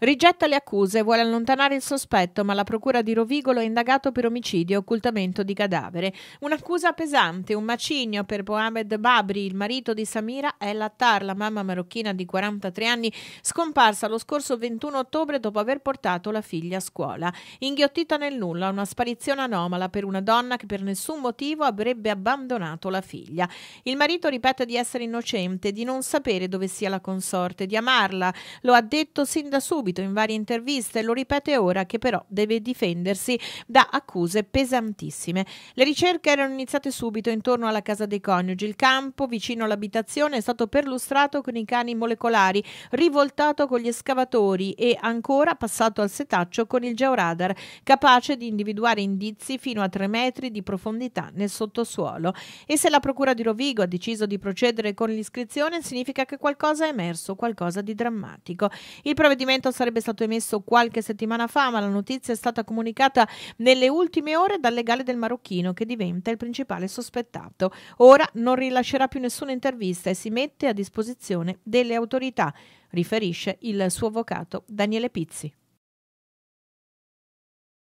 Rigetta le accuse, vuole allontanare il sospetto, ma la procura di Rovigolo è indagato per omicidio e occultamento di cadavere. Un'accusa pesante, un macigno per Mohamed Babri, il marito di Samira El Attar, la mamma marocchina di 43 anni, scomparsa lo scorso 21 ottobre dopo aver portato la figlia a scuola. Inghiottita nel nulla, una sparizione anomala per una donna che per nessun motivo avrebbe abbandonato la figlia. Il marito ripete di essere innocente, di non sapere dove sia la consorte, di amarla. Lo ha detto sin da subito subito in varie interviste, lo ripete ora che però deve difendersi da accuse pesantissime. Le ricerche erano iniziate subito intorno alla casa dei coniugi. Il campo vicino all'abitazione è stato perlustrato con i cani molecolari, rivoltato con gli escavatori e ancora passato al setaccio con il georadar, capace di individuare indizi fino a 3 metri di profondità nel sottosuolo. E se la Procura di Rovigo ha deciso di procedere con l'iscrizione, significa che qualcosa è emerso, qualcosa di drammatico. Il provvedimento sarebbe stato emesso qualche settimana fa, ma la notizia è stata comunicata nelle ultime ore dal legale del marocchino che diventa il principale sospettato. Ora non rilascerà più nessuna intervista e si mette a disposizione delle autorità, riferisce il suo avvocato Daniele Pizzi.